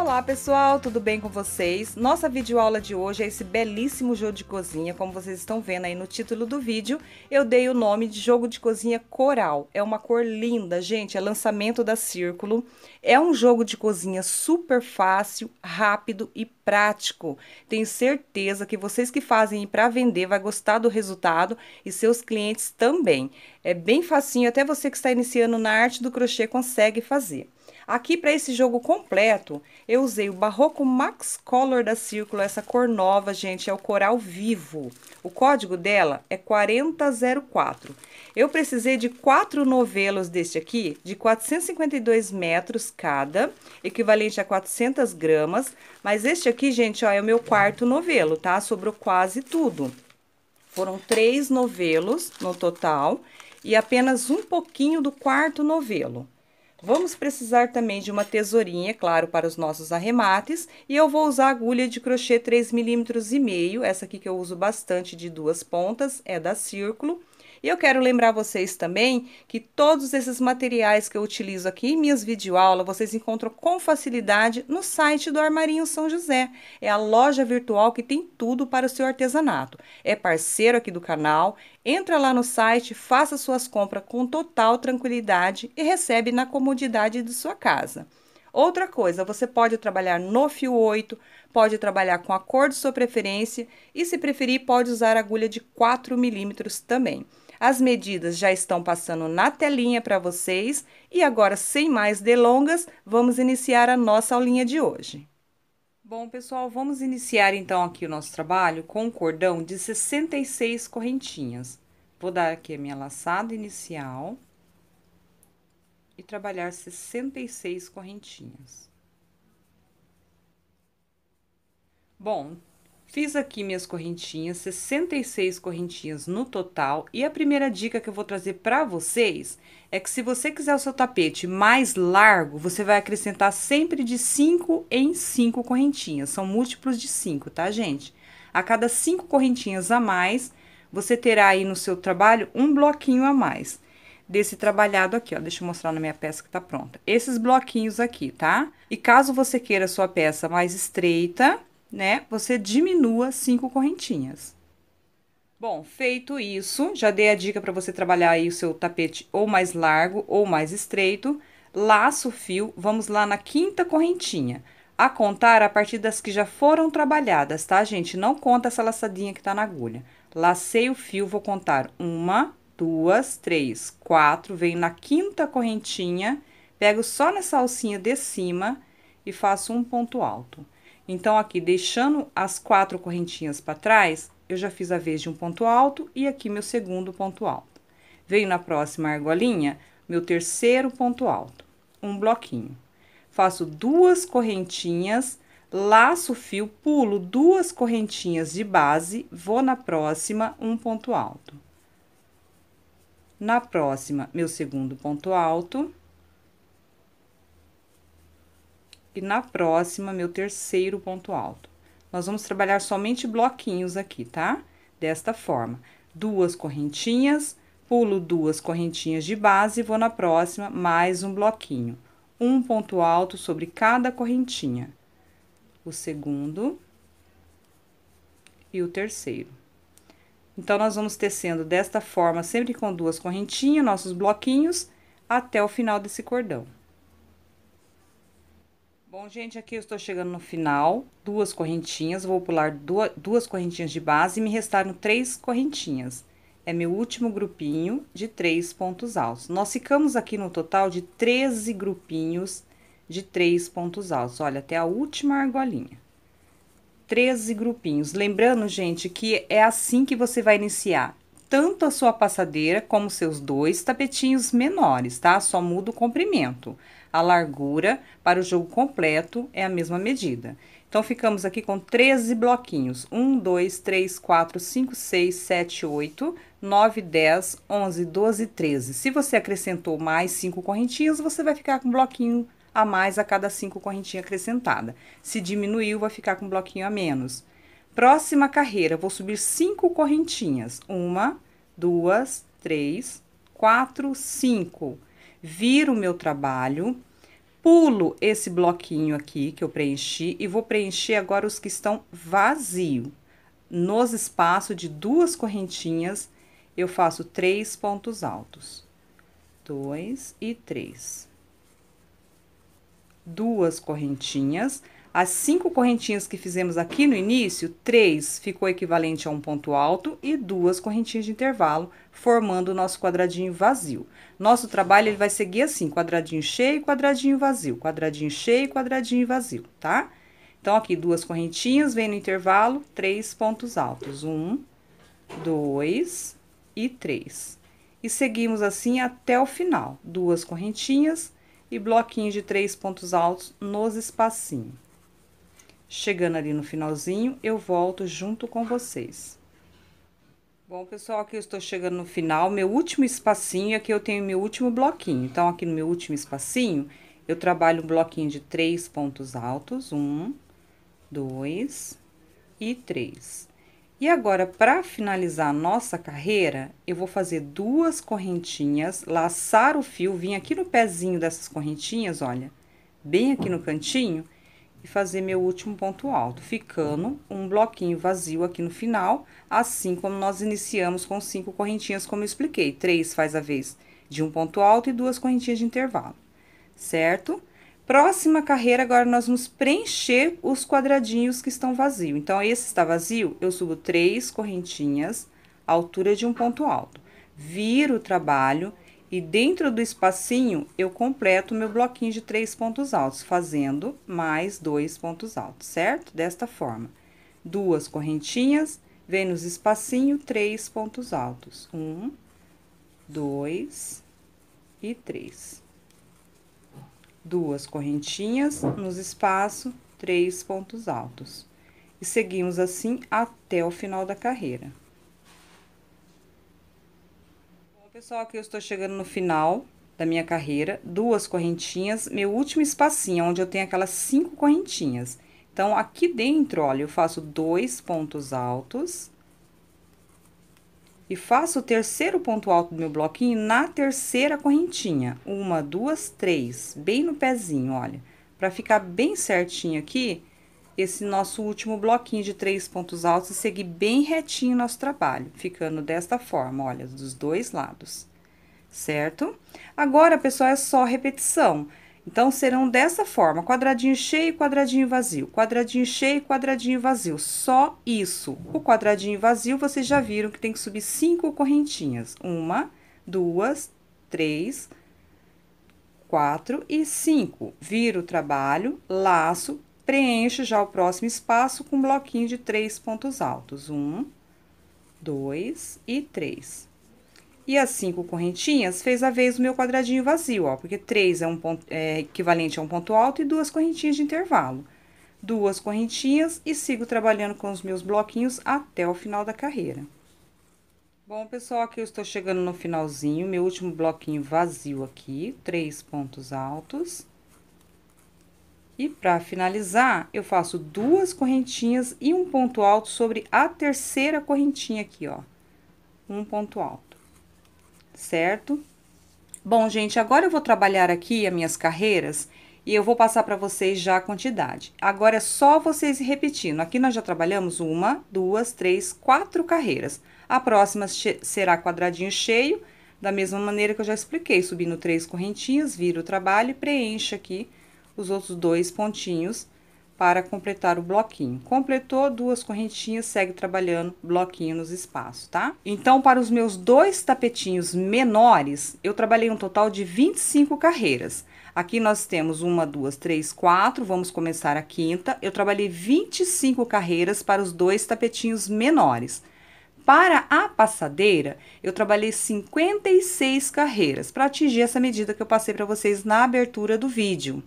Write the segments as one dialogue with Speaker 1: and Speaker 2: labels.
Speaker 1: Olá pessoal, tudo bem com vocês? Nossa videoaula de hoje é esse belíssimo jogo de cozinha, como vocês estão vendo aí no título do vídeo, eu dei o nome de jogo de cozinha coral, é uma cor linda, gente, é lançamento da Círculo, é um jogo de cozinha super fácil, rápido e prático, tenho certeza que vocês que fazem para vender vai gostar do resultado e seus clientes também, é bem facinho, até você que está iniciando na arte do crochê consegue fazer. Aqui para esse jogo completo, eu usei o Barroco Max Color da Círculo, essa cor nova, gente, é o coral vivo. O código dela é 4004. Eu precisei de quatro novelos deste aqui, de 452 metros cada, equivalente a 400 gramas. Mas este aqui, gente, ó, é o meu quarto novelo, tá? Sobrou quase tudo. Foram três novelos no total e apenas um pouquinho do quarto novelo. Vamos precisar também de uma tesourinha, claro, para os nossos arremates, e eu vou usar agulha de crochê 3,5 milímetros e meio, essa aqui que eu uso bastante de duas pontas, é da Círculo, e eu quero lembrar vocês também que todos esses materiais que eu utilizo aqui em minhas videoaulas, vocês encontram com facilidade no site do Armarinho São José. É a loja virtual que tem tudo para o seu artesanato. É parceiro aqui do canal, entra lá no site, faça suas compras com total tranquilidade e recebe na comodidade de sua casa. Outra coisa, você pode trabalhar no fio 8, pode trabalhar com a cor de sua preferência e, se preferir, pode usar agulha de 4 milímetros também. As medidas já estão passando na telinha para vocês e agora, sem mais delongas, vamos iniciar a nossa aulinha de hoje. Bom, pessoal, vamos iniciar então aqui o nosso trabalho com um cordão de 66 correntinhas. Vou dar aqui a minha laçada inicial e trabalhar 66 correntinhas. Bom, Fiz aqui minhas correntinhas, 66 correntinhas no total. E a primeira dica que eu vou trazer para vocês é que se você quiser o seu tapete mais largo, você vai acrescentar sempre de 5 em 5 correntinhas. São múltiplos de 5, tá, gente? A cada 5 correntinhas a mais, você terá aí no seu trabalho um bloquinho a mais. Desse trabalhado aqui, ó, deixa eu mostrar na minha peça que tá pronta. Esses bloquinhos aqui, tá? E caso você queira a sua peça mais estreita, né, você diminua cinco correntinhas. Bom, feito isso, já dei a dica para você trabalhar aí o seu tapete ou mais largo ou mais estreito. Laço o fio, vamos lá na quinta correntinha. A contar a partir das que já foram trabalhadas, tá, gente? Não conta essa laçadinha que tá na agulha. Lacei o fio, vou contar uma, duas, três, quatro. Venho na quinta correntinha, pego só nessa alcinha de cima e faço um ponto alto. Então, aqui, deixando as quatro correntinhas para trás, eu já fiz a vez de um ponto alto e aqui meu segundo ponto alto. Veio na próxima argolinha, meu terceiro ponto alto, um bloquinho. Faço duas correntinhas, laço o fio, pulo duas correntinhas de base, vou na próxima, um ponto alto. Na próxima, meu segundo ponto alto. e na próxima, meu terceiro ponto alto. Nós vamos trabalhar somente bloquinhos aqui, tá? Desta forma, duas correntinhas, pulo duas correntinhas de base, vou na próxima, mais um bloquinho. Um ponto alto sobre cada correntinha. O segundo e o terceiro. Então, nós vamos tecendo desta forma, sempre com duas correntinhas, nossos bloquinhos, até o final desse cordão. Bom, gente, aqui eu estou chegando no final, duas correntinhas, vou pular duas correntinhas de base e me restaram três correntinhas. É meu último grupinho de três pontos altos. Nós ficamos aqui no total de 13 grupinhos de três pontos altos, olha, até a última argolinha. 13 grupinhos. Lembrando, gente, que é assim que você vai iniciar tanto a sua passadeira como seus dois tapetinhos menores, tá? Só muda o comprimento. A largura para o jogo completo é a mesma medida. Então, ficamos aqui com 13 bloquinhos. 1, 2, 3, 4, 5, 6, 7, 8, 9, 10, 11, 12, 13. Se você acrescentou mais 5 correntinhas, você vai ficar com um bloquinho a mais a cada 5 correntinhas acrescentada. Se diminuiu, vai ficar com um bloquinho a menos. Próxima carreira, vou subir 5 correntinhas. 1, 2, 3, 4, 5 viro o meu trabalho, pulo esse bloquinho aqui que eu preenchi e vou preencher agora os que estão vazio. Nos espaços de duas correntinhas, eu faço três pontos altos. Dois e três. Duas correntinhas as cinco correntinhas que fizemos aqui no início, três ficou equivalente a um ponto alto e duas correntinhas de intervalo, formando o nosso quadradinho vazio. Nosso trabalho ele vai seguir assim, quadradinho cheio, quadradinho vazio, quadradinho cheio, quadradinho vazio, tá? Então, aqui duas correntinhas, vem no intervalo, três pontos altos, um, dois e três. E seguimos assim até o final, duas correntinhas e bloquinho de três pontos altos nos espacinhos. Chegando ali no finalzinho, eu volto junto com vocês. Bom, pessoal, aqui eu estou chegando no final, meu último espacinho, aqui eu tenho meu último bloquinho. Então, aqui no meu último espacinho, eu trabalho um bloquinho de três pontos altos, um, dois e três. E agora, para finalizar a nossa carreira, eu vou fazer duas correntinhas, laçar o fio, vim aqui no pezinho dessas correntinhas, olha, bem aqui no cantinho, e fazer meu último ponto alto, ficando um bloquinho vazio aqui no final, assim como nós iniciamos com cinco correntinhas, como eu expliquei. Três faz a vez de um ponto alto e duas correntinhas de intervalo, certo? Próxima carreira, agora nós vamos preencher os quadradinhos que estão vazios. Então, esse está vazio, eu subo três correntinhas, altura de um ponto alto. Viro o trabalho, e dentro do espacinho, eu completo meu bloquinho de três pontos altos, fazendo mais dois pontos altos, certo? Desta forma, duas correntinhas, vem nos espacinho, três pontos altos. Um, dois e três. Duas correntinhas nos espaço, três pontos altos. E seguimos assim até o final da carreira. Pessoal, aqui eu estou chegando no final da minha carreira, duas correntinhas, meu último espacinho, onde eu tenho aquelas cinco correntinhas. Então, aqui dentro, olha, eu faço dois pontos altos. E faço o terceiro ponto alto do meu bloquinho na terceira correntinha. Uma, duas, três, bem no pezinho, olha. Pra ficar bem certinho aqui, esse nosso último bloquinho de três pontos altos e seguir bem retinho nosso trabalho, ficando desta forma, olha, dos dois lados, certo? Agora, pessoal, é só repetição. Então, serão dessa forma, quadradinho cheio, quadradinho vazio, quadradinho cheio, quadradinho vazio, só isso. O quadradinho vazio, vocês já viram que tem que subir cinco correntinhas. Uma, duas, três, quatro e cinco. Vira o trabalho, laço, preencho já o próximo espaço com um bloquinho de três pontos altos. Um, dois e três. E as cinco correntinhas fez a vez o meu quadradinho vazio, ó, porque três é, um ponto, é equivalente a um ponto alto e duas correntinhas de intervalo. Duas correntinhas e sigo trabalhando com os meus bloquinhos até o final da carreira. Bom, pessoal, aqui eu estou chegando no finalzinho, meu último bloquinho vazio aqui, três pontos altos e para finalizar, eu faço duas correntinhas e um ponto alto sobre a terceira correntinha aqui, ó. Um ponto alto, certo? Bom, gente, agora eu vou trabalhar aqui as minhas carreiras e eu vou passar para vocês já a quantidade. Agora é só vocês repetindo. Aqui nós já trabalhamos uma, duas, três, quatro carreiras. A próxima será quadradinho cheio, da mesma maneira que eu já expliquei, subindo três correntinhas, vira o trabalho e preenche aqui os outros dois pontinhos para completar o bloquinho. Completou duas correntinhas, segue trabalhando bloquinho nos espaços, tá? Então, para os meus dois tapetinhos menores, eu trabalhei um total de 25 carreiras. Aqui nós temos uma, duas, três, quatro, vamos começar a quinta. Eu trabalhei 25 carreiras para os dois tapetinhos menores. Para a passadeira, eu trabalhei 56 carreiras para atingir essa medida que eu passei para vocês na abertura do vídeo.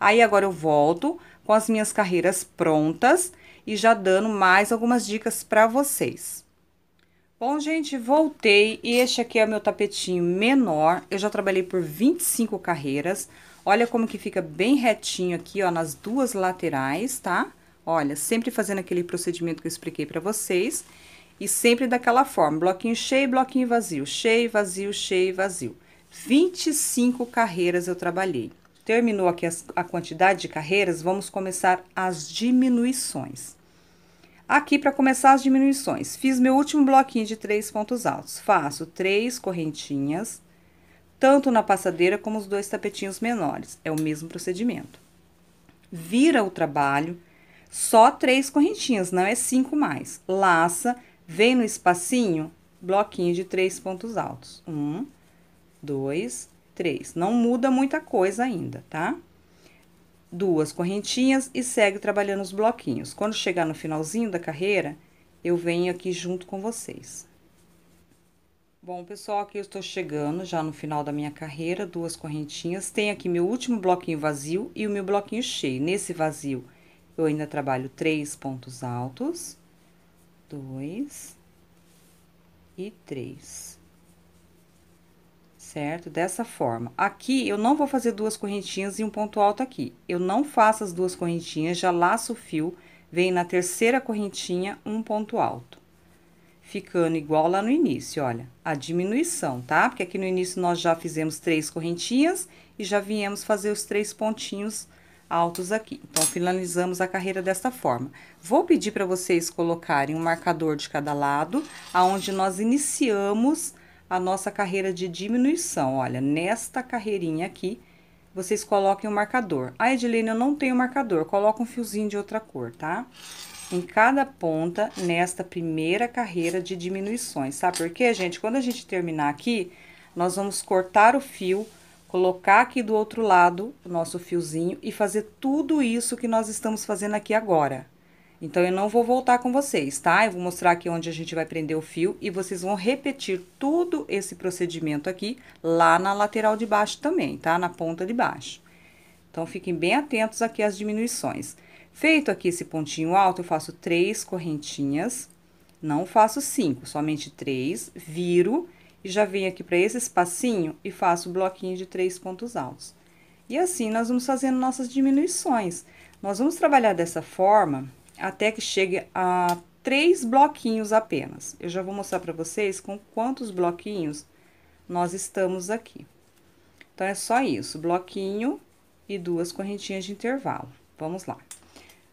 Speaker 1: Aí agora eu volto com as minhas carreiras prontas e já dando mais algumas dicas para vocês. Bom, gente, voltei e este aqui é o meu tapetinho menor. Eu já trabalhei por 25 carreiras. Olha como que fica bem retinho aqui, ó, nas duas laterais, tá? Olha, sempre fazendo aquele procedimento que eu expliquei para vocês. E sempre daquela forma, bloquinho cheio, bloquinho vazio, cheio, vazio, cheio, vazio. 25 carreiras eu trabalhei terminou aqui as, a quantidade de carreiras, vamos começar as diminuições. Aqui, para começar as diminuições, fiz meu último bloquinho de três pontos altos. Faço três correntinhas, tanto na passadeira como os dois tapetinhos menores. É o mesmo procedimento. Vira o trabalho, só três correntinhas, não é cinco mais. Laça, vem no espacinho, bloquinho de três pontos altos. Um, dois, três. Não muda muita coisa ainda, tá? Duas correntinhas e segue trabalhando os bloquinhos. Quando chegar no finalzinho da carreira, eu venho aqui junto com vocês. Bom, pessoal, aqui eu estou chegando já no final da minha carreira, duas correntinhas. Tem aqui meu último bloquinho vazio e o meu bloquinho cheio. Nesse vazio, eu ainda trabalho três pontos altos, dois e três certo? Dessa forma. Aqui, eu não vou fazer duas correntinhas e um ponto alto aqui. Eu não faço as duas correntinhas, já laço o fio, vem na terceira correntinha um ponto alto. Ficando igual lá no início, olha, a diminuição, tá? Porque aqui no início nós já fizemos três correntinhas e já viemos fazer os três pontinhos altos aqui. Então, finalizamos a carreira desta forma. Vou pedir para vocês colocarem um marcador de cada lado, aonde nós iniciamos a nossa carreira de diminuição. Olha, nesta carreirinha aqui, vocês coloquem o um marcador. Ah, Edilene, eu não tenho marcador, coloca um fiozinho de outra cor, tá? Em cada ponta, nesta primeira carreira de diminuições, sabe por quê, gente? Quando a gente terminar aqui, nós vamos cortar o fio, colocar aqui do outro lado o nosso fiozinho e fazer tudo isso que nós estamos fazendo aqui agora. Então, eu não vou voltar com vocês, tá? Eu vou mostrar aqui onde a gente vai prender o fio e vocês vão repetir todo esse procedimento aqui lá na lateral de baixo também, tá? Na ponta de baixo. Então, fiquem bem atentos aqui às diminuições. Feito aqui esse pontinho alto, eu faço três correntinhas, não faço cinco, somente três, viro e já venho aqui para esse espacinho e faço o bloquinho de três pontos altos. E assim, nós vamos fazendo nossas diminuições. Nós vamos trabalhar dessa forma até que chegue a três bloquinhos apenas. Eu já vou mostrar para vocês com quantos bloquinhos nós estamos aqui. Então, é só isso, bloquinho e duas correntinhas de intervalo. Vamos lá.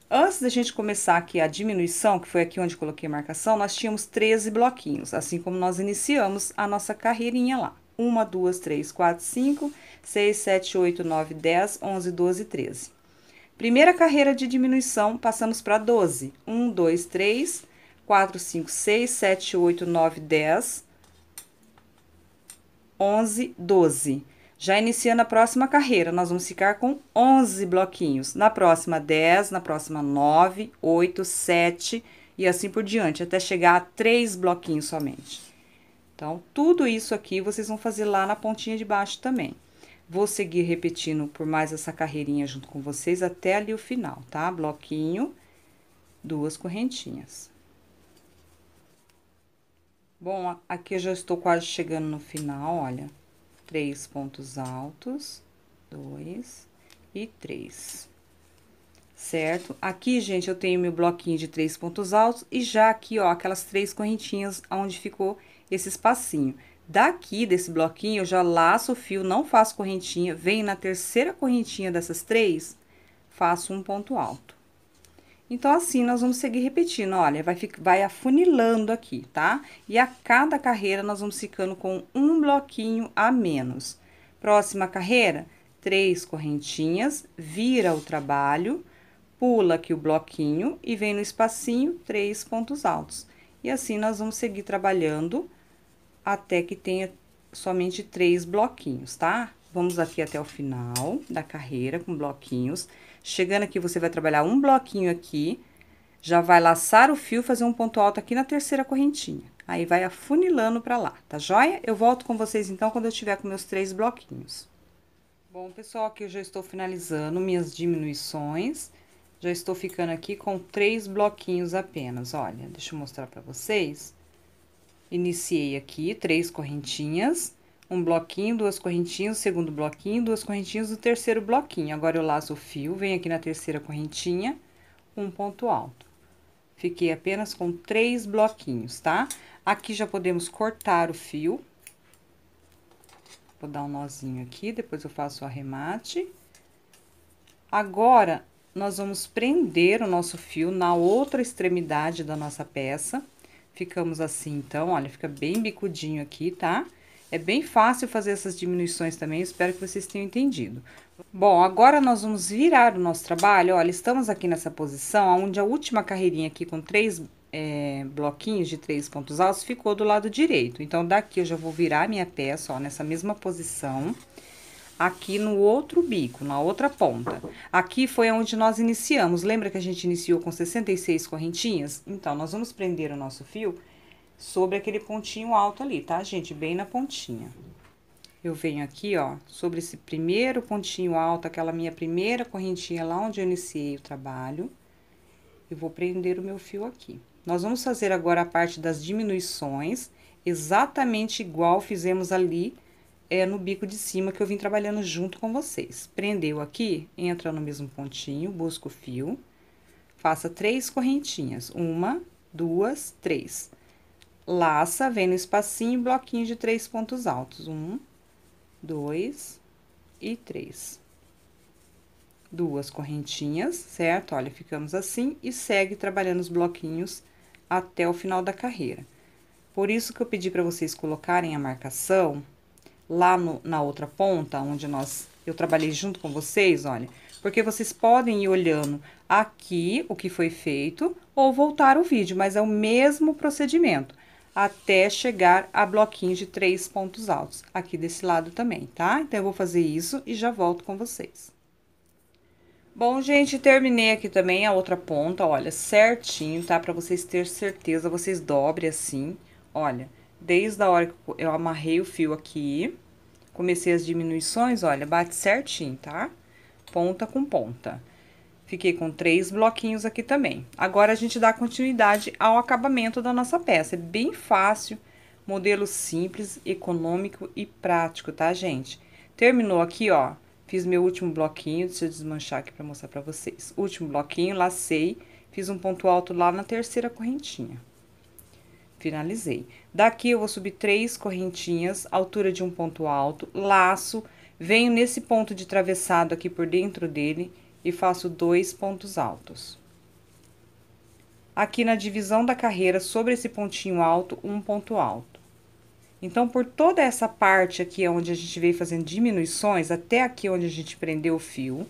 Speaker 1: Antes da gente começar aqui a diminuição, que foi aqui onde coloquei a marcação, nós tínhamos 13 bloquinhos, assim como nós iniciamos a nossa carreirinha lá. 1, 2, 3, 4, 5, 6, 7, 8, 9, 10, 11, 12, 13. Primeira carreira de diminuição, passamos para 12. 1, 2, 3, 4, 5, 6, 7, 8, 9, 10, 11, 12. Já iniciando a próxima carreira, nós vamos ficar com 11 bloquinhos. Na próxima, 10, na próxima, 9, 8, 7 e assim por diante, até chegar a 3 bloquinhos somente. Então, tudo isso aqui vocês vão fazer lá na pontinha de baixo também. Vou seguir repetindo por mais essa carreirinha junto com vocês até ali o final, tá? Bloquinho, duas correntinhas. Bom, aqui eu já estou quase chegando no final, olha. Três pontos altos, dois e três. Certo? Aqui, gente, eu tenho meu bloquinho de três pontos altos e já aqui, ó, aquelas três correntinhas onde ficou esse espacinho. Daqui desse bloquinho, eu já laço o fio, não faço correntinha, venho na terceira correntinha dessas três, faço um ponto alto. Então, assim, nós vamos seguir repetindo, olha, vai, vai afunilando aqui, tá? E a cada carreira, nós vamos ficando com um bloquinho a menos. Próxima carreira, três correntinhas, vira o trabalho, pula aqui o bloquinho e vem no espacinho, três pontos altos. E assim, nós vamos seguir trabalhando até que tenha somente três bloquinhos, tá? Vamos aqui até o final da carreira com bloquinhos. Chegando aqui, você vai trabalhar um bloquinho aqui, já vai laçar o fio, fazer um ponto alto aqui na terceira correntinha. Aí, vai afunilando pra lá, tá joia? Eu volto com vocês, então, quando eu tiver com meus três bloquinhos. Bom, pessoal, aqui eu já estou finalizando minhas diminuições. Já estou ficando aqui com três bloquinhos apenas, olha. Deixa eu mostrar pra vocês. Iniciei aqui três correntinhas, um bloquinho, duas correntinhas, segundo bloquinho, duas correntinhas, o terceiro bloquinho. Agora, eu laço o fio, venho aqui na terceira correntinha, um ponto alto. Fiquei apenas com três bloquinhos, tá? Aqui já podemos cortar o fio. Vou dar um nozinho aqui, depois eu faço o arremate. Agora, nós vamos prender o nosso fio na outra extremidade da nossa peça. Ficamos assim, então, olha, fica bem bicudinho aqui, tá? É bem fácil fazer essas diminuições também, espero que vocês tenham entendido. Bom, agora nós vamos virar o nosso trabalho, olha, estamos aqui nessa posição, onde a última carreirinha aqui com três é, bloquinhos de três pontos altos ficou do lado direito. Então, daqui eu já vou virar minha peça, ó, nessa mesma posição. Posição aqui no outro bico, na outra ponta. Aqui foi onde nós iniciamos. Lembra que a gente iniciou com 66 correntinhas? Então, nós vamos prender o nosso fio sobre aquele pontinho alto ali, tá, gente? Bem na pontinha. Eu venho aqui, ó, sobre esse primeiro pontinho alto, aquela minha primeira correntinha lá onde eu iniciei o trabalho. E vou prender o meu fio aqui. Nós vamos fazer agora a parte das diminuições, exatamente igual fizemos ali é no bico de cima que eu vim trabalhando junto com vocês. Prendeu aqui, entra no mesmo pontinho, busca o fio, faça três correntinhas, uma, duas, três. Laça, vem no espacinho, bloquinho de três pontos altos, um, dois e três. Duas correntinhas, certo? Olha, ficamos assim e segue trabalhando os bloquinhos até o final da carreira. Por isso que eu pedi para vocês colocarem a marcação lá no, na outra ponta, onde nós eu trabalhei junto com vocês, olha, porque vocês podem ir olhando aqui o que foi feito ou voltar o vídeo, mas é o mesmo procedimento, até chegar a bloquinhos de três pontos altos, aqui desse lado também, tá? Então, eu vou fazer isso e já volto com vocês. Bom, gente, terminei aqui também a outra ponta, olha, certinho, tá? Pra vocês terem certeza, vocês dobre assim, olha, desde a hora que eu amarrei o fio aqui, Comecei as diminuições, olha, bate certinho, tá? Ponta com ponta. Fiquei com três bloquinhos aqui também. Agora, a gente dá continuidade ao acabamento da nossa peça. É bem fácil, modelo simples, econômico e prático, tá, gente? Terminou aqui, ó, fiz meu último bloquinho, deixa eu desmanchar aqui para mostrar para vocês. Último bloquinho, lacei, fiz um ponto alto lá na terceira correntinha. Finalizei. Daqui eu vou subir três correntinhas, altura de um ponto alto, laço, venho nesse ponto de travessado aqui por dentro dele e faço dois pontos altos. Aqui na divisão da carreira, sobre esse pontinho alto, um ponto alto. Então, por toda essa parte aqui, é onde a gente veio fazendo diminuições, até aqui é onde a gente prendeu o fio,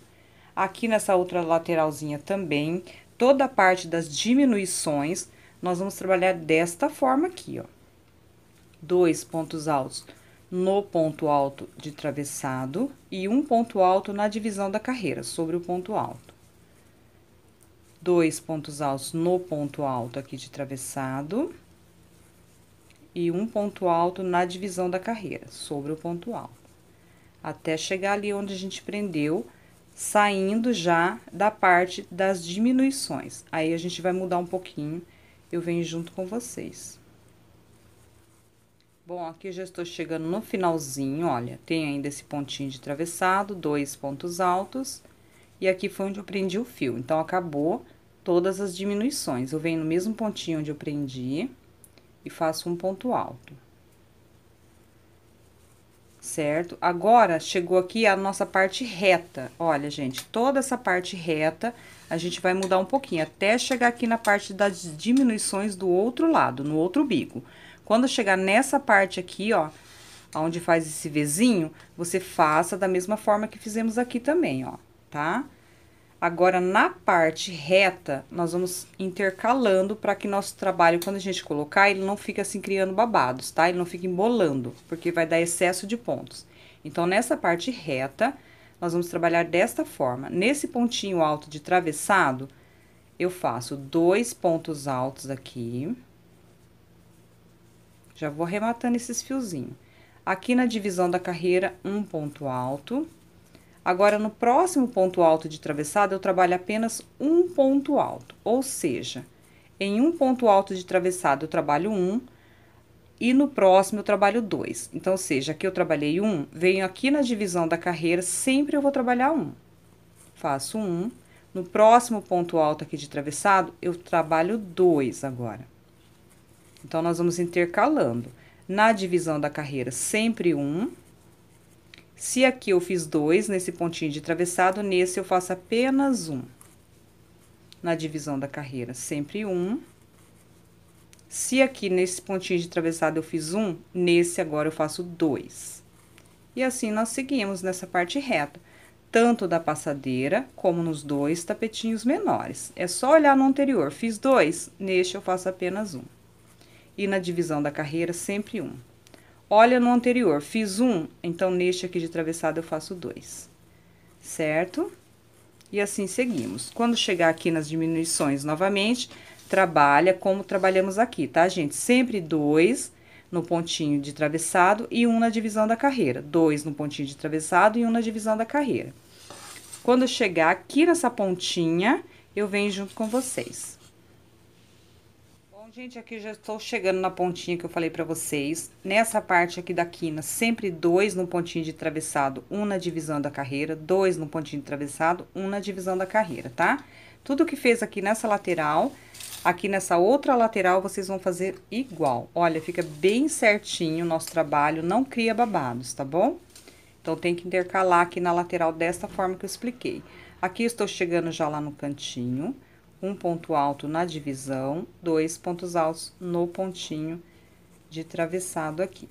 Speaker 1: aqui nessa outra lateralzinha também, toda a parte das diminuições, nós vamos trabalhar desta forma aqui, ó. Dois pontos altos no ponto alto de travessado e um ponto alto na divisão da carreira, sobre o ponto alto. Dois pontos altos no ponto alto aqui de travessado e um ponto alto na divisão da carreira, sobre o ponto alto. Até chegar ali onde a gente prendeu, saindo já da parte das diminuições. Aí, a gente vai mudar um pouquinho eu venho junto com vocês. Bom, aqui já estou chegando no finalzinho, olha, tem ainda esse pontinho de travessado, dois pontos altos, e aqui foi onde eu prendi o fio. Então, acabou todas as diminuições. Eu venho no mesmo pontinho onde eu prendi e faço um ponto alto certo? Agora, chegou aqui a nossa parte reta. Olha, gente, toda essa parte reta, a gente vai mudar um pouquinho, até chegar aqui na parte das diminuições do outro lado, no outro bico. Quando chegar nessa parte aqui, ó, onde faz esse Vzinho, você faça da mesma forma que fizemos aqui também, ó, tá? Tá? Agora, na parte reta, nós vamos intercalando para que nosso trabalho, quando a gente colocar, ele não fica assim criando babados, tá? Ele não fica embolando, porque vai dar excesso de pontos. Então, nessa parte reta, nós vamos trabalhar desta forma. Nesse pontinho alto de travessado, eu faço dois pontos altos aqui. Já vou arrematando esses fiozinhos. Aqui na divisão da carreira, um ponto alto Agora, no próximo ponto alto de travessada, eu trabalho apenas um ponto alto, ou seja, em um ponto alto de travessada eu trabalho um e no próximo eu trabalho dois. Então, ou seja, aqui eu trabalhei um, venho aqui na divisão da carreira, sempre eu vou trabalhar um. Faço um, no próximo ponto alto aqui de travessado, eu trabalho dois agora. Então, nós vamos intercalando. Na divisão da carreira, sempre um se aqui eu fiz dois nesse pontinho de travessado, nesse eu faço apenas Um. Na divisão da carreira, sempre Um. Se aqui nesse pontinho de travessado eu fiz um, nesse agora eu faço dois E assim nós seguimos nessa parte reta, tanto da passadeira como nos dois tapetinhos menores. É só olhar no anterior, fiz dois neste eu faço apenas Um. E na divisão da carreira, sempre Um. Olha no anterior, fiz um, então neste aqui de travessado eu faço dois, certo? E assim seguimos. Quando chegar aqui nas diminuições novamente, trabalha como trabalhamos aqui, tá, gente? Sempre dois no pontinho de travessado e um na divisão da carreira. Dois no pontinho de travessado e um na divisão da carreira. Quando chegar aqui nessa pontinha, eu venho junto com vocês. Gente, aqui já estou chegando na pontinha que eu falei para vocês. Nessa parte aqui da quina, sempre dois no pontinho de travessado, um na divisão da carreira, dois no pontinho de travessado, um na divisão da carreira, tá? Tudo que fez aqui nessa lateral, aqui nessa outra lateral, vocês vão fazer igual. Olha, fica bem certinho o nosso trabalho, não cria babados, tá bom? Então, tem que intercalar aqui na lateral desta forma que eu expliquei. Aqui, estou chegando já lá no cantinho um ponto alto na divisão, dois pontos altos no pontinho de travessado aqui.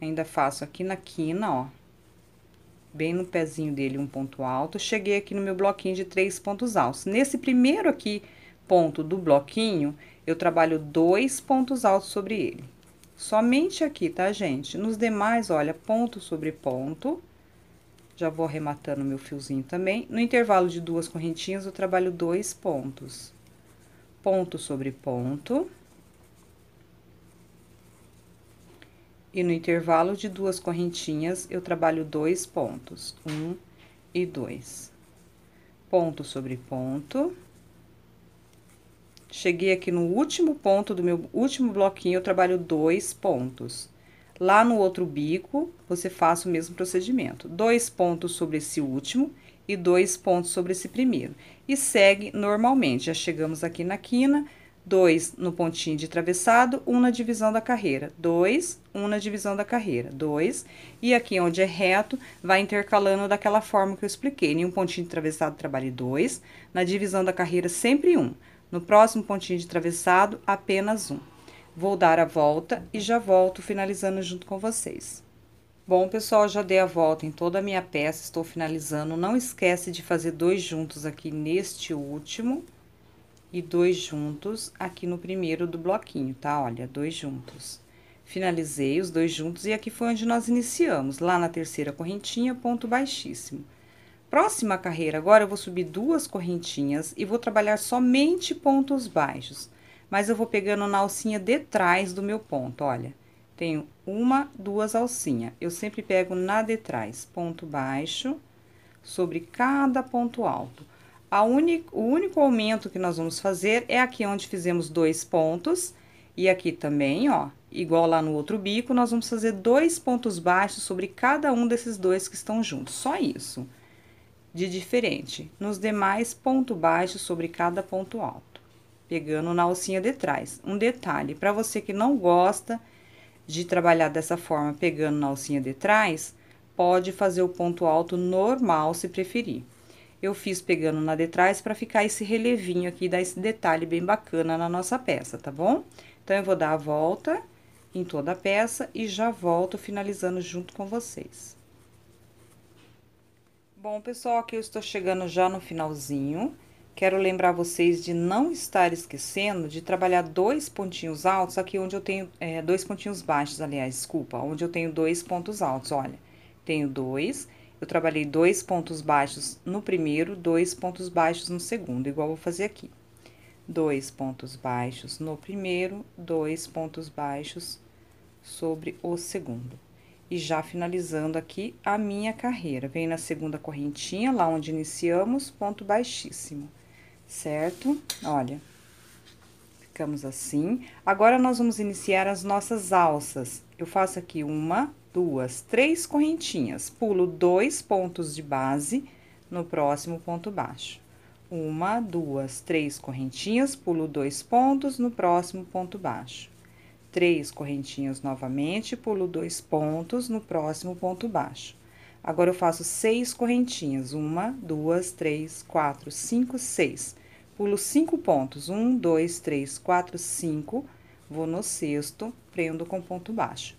Speaker 1: Ainda faço aqui na quina, ó, bem no pezinho dele um ponto alto. Cheguei aqui no meu bloquinho de três pontos altos. Nesse primeiro aqui, ponto do bloquinho, eu trabalho dois pontos altos sobre ele. Somente aqui, tá, gente? Nos demais, olha, ponto sobre ponto já vou arrematando meu fiozinho também. No intervalo de duas correntinhas, eu trabalho dois pontos. Ponto sobre ponto. E no intervalo de duas correntinhas, eu trabalho dois pontos. Um e dois. Ponto sobre ponto. Cheguei aqui no último ponto do meu último bloquinho, eu trabalho dois pontos Lá no outro bico, você faça o mesmo procedimento. Dois pontos sobre esse último e dois pontos sobre esse primeiro. E segue normalmente. Já chegamos aqui na quina, dois no pontinho de travessado, um na divisão da carreira. Dois, um na divisão da carreira. Dois, e aqui onde é reto, vai intercalando daquela forma que eu expliquei. Em um pontinho de travessado, trabalhe dois. Na divisão da carreira, sempre um. No próximo pontinho de travessado, apenas um. Vou dar a volta e já volto finalizando junto com vocês. Bom, pessoal, já dei a volta em toda a minha peça, estou finalizando. Não esquece de fazer dois juntos aqui neste último e dois juntos aqui no primeiro do bloquinho, tá? Olha, dois juntos. Finalizei os dois juntos e aqui foi onde nós iniciamos, lá na terceira correntinha, ponto baixíssimo. Próxima carreira, agora eu vou subir duas correntinhas e vou trabalhar somente pontos baixos mas eu vou pegando na alcinha de trás do meu ponto, olha. Tenho uma, duas alcinhas. Eu sempre pego na de trás, ponto baixo, sobre cada ponto alto. A o único aumento que nós vamos fazer é aqui onde fizemos dois pontos, e aqui também, ó, igual lá no outro bico, nós vamos fazer dois pontos baixos sobre cada um desses dois que estão juntos, só isso de diferente. Nos demais, ponto baixo sobre cada ponto alto pegando na alcinha de trás. Um detalhe, para você que não gosta de trabalhar dessa forma, pegando na alcinha de trás, pode fazer o ponto alto normal, se preferir. Eu fiz pegando na de trás para ficar esse relevinho aqui, dar esse detalhe bem bacana na nossa peça, tá bom? Então, eu vou dar a volta em toda a peça e já volto finalizando junto com vocês. Bom, pessoal, aqui eu estou chegando já no finalzinho. Quero lembrar vocês de não estar esquecendo de trabalhar dois pontinhos altos aqui onde eu tenho é, dois pontinhos baixos, aliás, desculpa, onde eu tenho dois pontos altos. Olha, tenho dois, eu trabalhei dois pontos baixos no primeiro, dois pontos baixos no segundo, igual vou fazer aqui. Dois pontos baixos no primeiro, dois pontos baixos sobre o segundo. E já finalizando aqui a minha carreira, vem na segunda correntinha, lá onde iniciamos, ponto baixíssimo certo? Olha, ficamos assim. Agora, nós vamos iniciar as nossas alças. Eu faço aqui uma, duas, três correntinhas, pulo dois pontos de base no próximo ponto baixo. Uma, duas, três correntinhas, pulo dois pontos no próximo ponto baixo. Três correntinhas novamente, pulo dois pontos no próximo ponto baixo Agora eu faço seis correntinhas. Uma, duas, três, quatro, cinco, seis. Pulo cinco pontos. Um, dois, três, quatro, cinco. Vou no sexto, prendo com ponto baixo.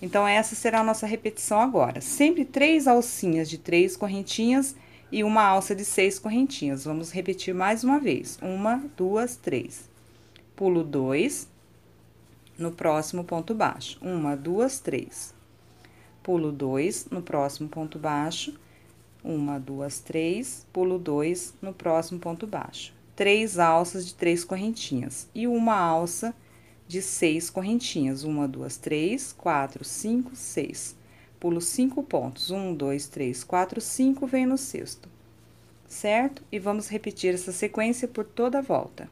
Speaker 1: Então, essa será a nossa repetição agora. Sempre três alcinhas de três correntinhas e uma alça de seis correntinhas. Vamos repetir mais uma vez. Uma, duas, três. Pulo dois, no próximo ponto baixo. Uma, duas, três pulo 2 no próximo ponto baixo, uma, duas, três, pulo 2 no próximo ponto baixo. Três alças de três correntinhas e uma alça de seis correntinhas, uma, duas, três, quatro, cinco, seis. Pulo cinco pontos, um, dois, três, quatro, cinco, vem no sexto, certo? E vamos repetir essa sequência por toda a volta.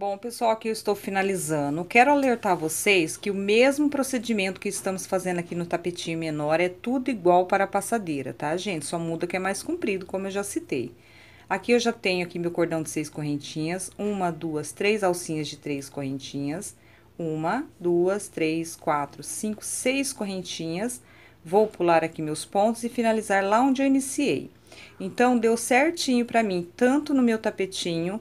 Speaker 1: Bom, pessoal, aqui eu estou finalizando. Quero alertar vocês que o mesmo procedimento que estamos fazendo aqui no tapetinho menor é tudo igual para a passadeira, tá, gente? Só muda que é mais comprido, como eu já citei. Aqui eu já tenho aqui meu cordão de seis correntinhas, uma, duas, três alcinhas de três correntinhas, uma, duas, três, quatro, cinco, seis correntinhas. Vou pular aqui meus pontos e finalizar lá onde eu iniciei. Então, deu certinho para mim, tanto no meu tapetinho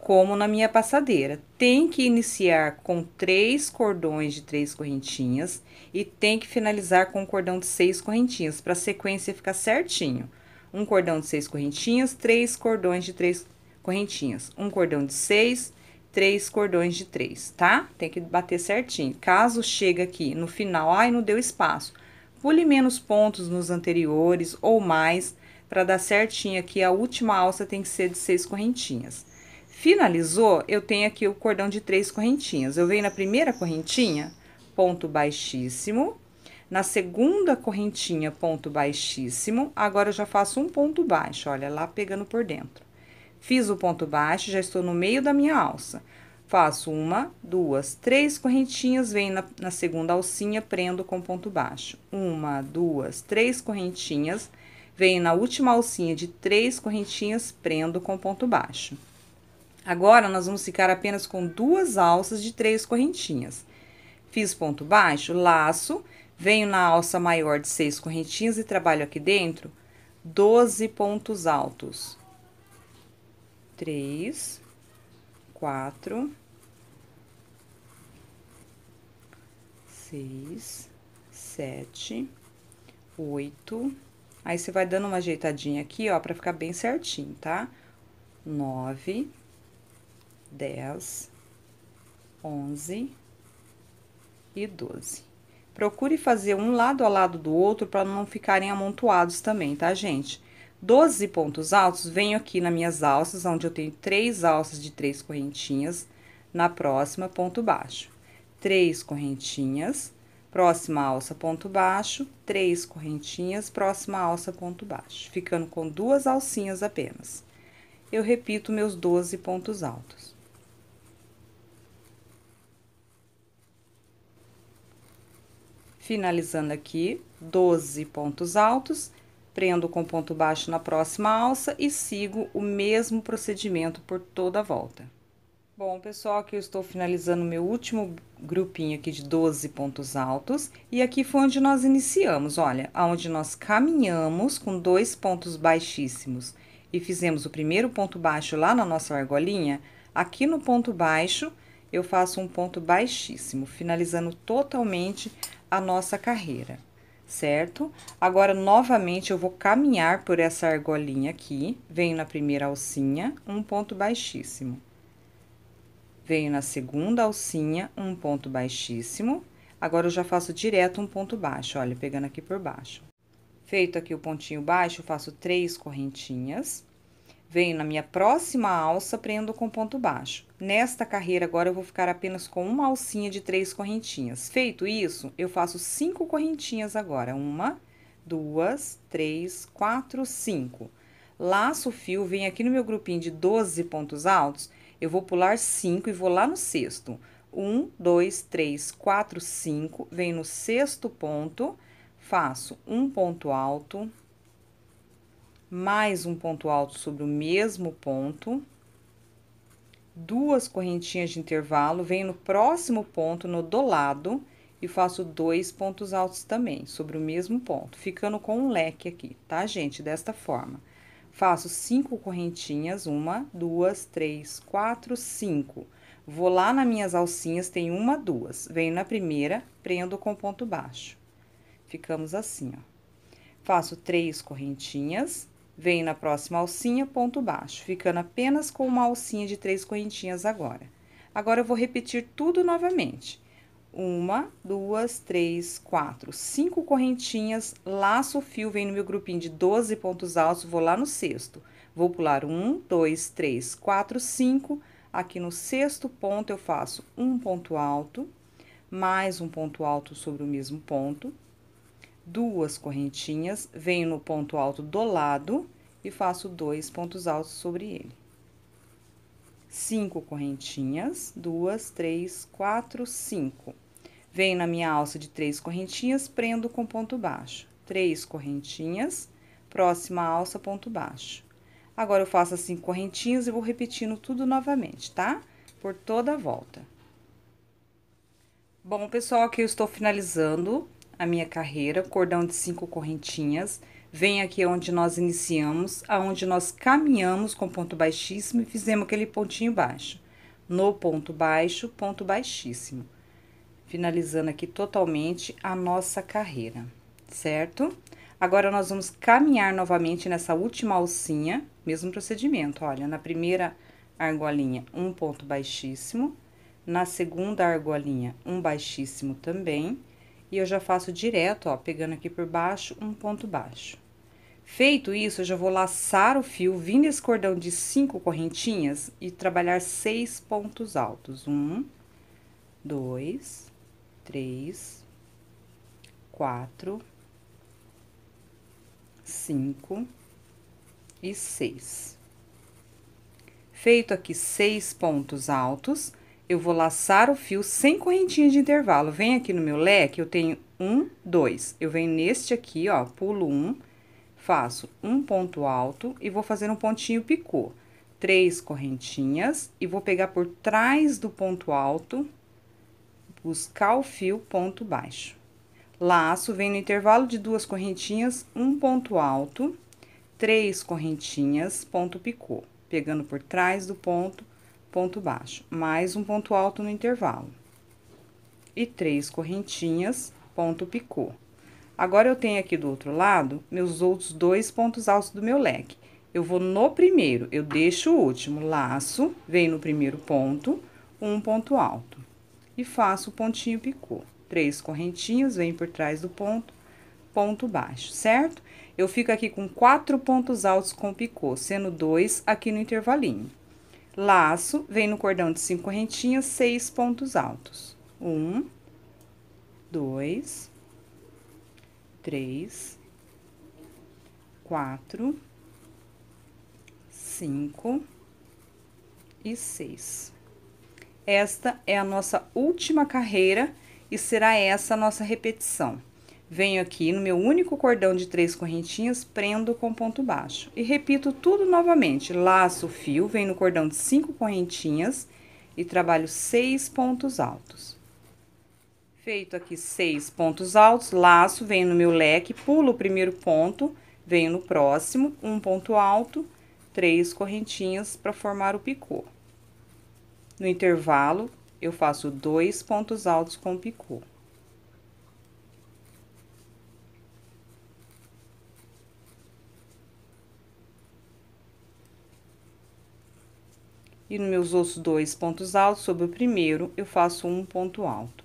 Speaker 1: como na minha passadeira. Tem que iniciar com três cordões de três correntinhas e tem que finalizar com um cordão de seis correntinhas, para a sequência ficar certinho. Um cordão de seis correntinhas, três cordões de três correntinhas. Um cordão de seis, três cordões de três, tá? Tem que bater certinho. Caso chega aqui no final, ai, não deu espaço. Pule menos pontos nos anteriores ou mais, para dar certinho aqui, a última alça tem que ser de seis correntinhas. Finalizou, eu tenho aqui o cordão de três correntinhas. Eu venho na primeira correntinha, ponto baixíssimo. Na segunda correntinha, ponto baixíssimo. Agora, eu já faço um ponto baixo, olha, lá pegando por dentro. Fiz o ponto baixo, já estou no meio da minha alça. Faço uma, duas, três correntinhas, venho na, na segunda alcinha, prendo com ponto baixo. Uma, duas, três correntinhas, venho na última alcinha de três correntinhas, prendo com ponto baixo. Agora, nós vamos ficar apenas com duas alças de três correntinhas. Fiz ponto baixo, laço, venho na alça maior de seis correntinhas e trabalho aqui dentro 12 pontos altos. Três, quatro, seis, sete, oito. Aí, você vai dando uma ajeitadinha aqui, ó, pra ficar bem certinho, tá? Nove, dez, onze e doze. Procure fazer um lado a lado do outro para não ficarem amontoados também, tá, gente? 12 pontos altos, venho aqui nas minhas alças, onde eu tenho três alças de três correntinhas, na próxima, ponto baixo. Três correntinhas, próxima alça, ponto baixo, três correntinhas, próxima alça, ponto baixo, ficando com duas alcinhas apenas. Eu repito meus 12 pontos altos. Finalizando aqui, 12 pontos altos, prendo com ponto baixo na próxima alça e sigo o mesmo procedimento por toda a volta. Bom, pessoal, aqui eu estou finalizando meu último grupinho aqui de 12 pontos altos. E aqui foi onde nós iniciamos, olha, aonde nós caminhamos com dois pontos baixíssimos. E fizemos o primeiro ponto baixo lá na nossa argolinha. Aqui no ponto baixo, eu faço um ponto baixíssimo, finalizando totalmente a nossa carreira, certo? Agora, novamente, eu vou caminhar por essa argolinha aqui, venho na primeira alcinha, um ponto baixíssimo. Venho na segunda alcinha, um ponto baixíssimo. Agora, eu já faço direto um ponto baixo, olha, pegando aqui por baixo. Feito aqui o pontinho baixo, faço três correntinhas. Venho na minha próxima alça, prendo com ponto baixo. Nesta carreira agora eu vou ficar apenas com uma alcinha de três correntinhas. Feito isso, eu faço cinco correntinhas agora. Uma, duas, três, quatro, cinco. Laço o fio, venho aqui no meu grupinho de 12 pontos altos, eu vou pular cinco e vou lá no sexto. Um, dois, três, quatro, cinco, venho no sexto ponto, faço um ponto alto, mais um ponto alto sobre o mesmo ponto, duas correntinhas de intervalo, venho no próximo ponto, no do lado, e faço dois pontos altos também, sobre o mesmo ponto, ficando com um leque aqui, tá, gente? Desta forma. Faço cinco correntinhas, uma, duas, três, quatro, cinco. Vou lá nas minhas alcinhas, tem uma, duas. Venho na primeira, prendo com ponto baixo. Ficamos assim, ó. Faço três correntinhas, Venho na próxima alcinha, ponto baixo, ficando apenas com uma alcinha de três correntinhas agora. Agora, eu vou repetir tudo novamente. Uma, duas, três, quatro, cinco correntinhas, laço o fio, vem no meu grupinho de 12 pontos altos, vou lá no sexto. Vou pular um, dois, três, quatro, cinco. Aqui no sexto ponto, eu faço um ponto alto, mais um ponto alto sobre o mesmo ponto duas correntinhas, venho no ponto alto do lado e faço dois pontos altos sobre ele. Cinco correntinhas, duas, três, quatro, cinco. Venho na minha alça de três correntinhas, prendo com ponto baixo. Três correntinhas, próxima alça, ponto baixo. Agora, eu faço as cinco correntinhas e vou repetindo tudo novamente, tá? Por toda a volta. Bom, pessoal, aqui eu estou finalizando a minha carreira, cordão de cinco correntinhas. Vem aqui onde nós iniciamos, aonde nós caminhamos com ponto baixíssimo e fizemos aquele pontinho baixo. No ponto baixo, ponto baixíssimo. Finalizando aqui totalmente a nossa carreira, certo? Agora, nós vamos caminhar novamente nessa última alcinha, mesmo procedimento, olha, na primeira argolinha, um ponto baixíssimo, na segunda argolinha, um baixíssimo também, e eu já faço direto, ó, pegando aqui por baixo, um ponto baixo. Feito isso, eu já vou laçar o fio, vindo esse cordão de cinco correntinhas e trabalhar seis pontos altos. Um, dois, três, quatro, cinco e seis. Feito aqui seis pontos altos, eu vou laçar o fio sem correntinha de intervalo. Vem aqui no meu leque, eu tenho um, dois. Eu venho neste aqui, ó, pulo um, faço um ponto alto e vou fazer um pontinho picô. Três correntinhas e vou pegar por trás do ponto alto, buscar o fio ponto baixo. Laço, vem no intervalo de duas correntinhas, um ponto alto, três correntinhas, ponto picô. Pegando por trás do ponto, ponto baixo, mais um ponto alto no intervalo. E três correntinhas, ponto picô. Agora, eu tenho aqui do outro lado meus outros dois pontos altos do meu leque. Eu vou no primeiro, eu deixo o último, laço, vem no primeiro ponto, um ponto alto. E faço o pontinho picô. Três correntinhas, vem por trás do ponto, ponto baixo, certo? Eu fico aqui com quatro pontos altos com picô, sendo dois aqui no intervalinho. Laço vem no cordão de cinco correntinhas, seis pontos altos. Um, dois, três, quatro, cinco e seis. Esta é a nossa última carreira e será essa a nossa repetição. Venho aqui no meu único cordão de três correntinhas, prendo com ponto baixo. E repito tudo novamente. Laço o fio, venho no cordão de cinco correntinhas e trabalho seis pontos altos. Feito aqui seis pontos altos, laço, venho no meu leque, pulo o primeiro ponto, venho no próximo, um ponto alto, três correntinhas para formar o picô. No intervalo, eu faço dois pontos altos com o picô. e nos meus outros dois pontos altos, sobre o primeiro, eu faço um ponto alto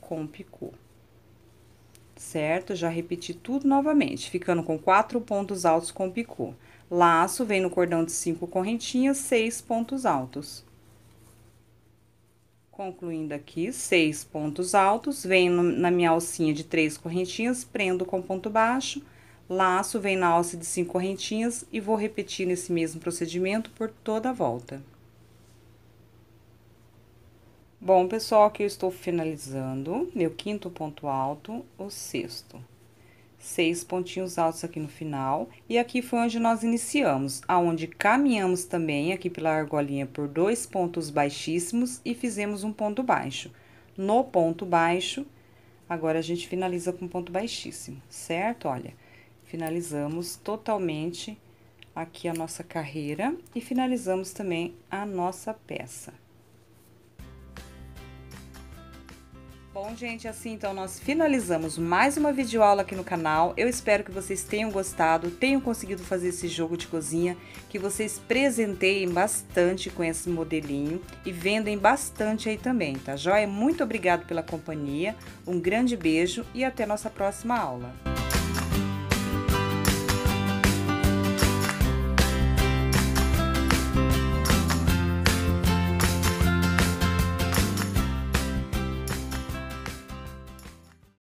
Speaker 1: com picô. Certo? Já repeti tudo novamente, ficando com quatro pontos altos com picô. Laço vem no cordão de cinco correntinhas, seis pontos altos. Concluindo aqui, seis pontos altos, vem na minha alcinha de três correntinhas, prendo com ponto baixo, laço, vem na alça de cinco correntinhas e vou repetir esse mesmo procedimento por toda a volta. Bom, pessoal, aqui eu estou finalizando meu quinto ponto alto, o sexto. Seis pontinhos altos aqui no final, e aqui foi onde nós iniciamos, aonde caminhamos também aqui pela argolinha por dois pontos baixíssimos e fizemos um ponto baixo. No ponto baixo, agora a gente finaliza com ponto baixíssimo, certo? Olha, finalizamos totalmente aqui a nossa carreira e finalizamos também a nossa peça. Bom, gente, assim então nós finalizamos mais uma videoaula aqui no canal. Eu espero que vocês tenham gostado, tenham conseguido fazer esse jogo de cozinha, que vocês presenteiem bastante com esse modelinho e vendem bastante aí também, tá joia? Muito obrigado pela companhia, um grande beijo e até nossa próxima aula.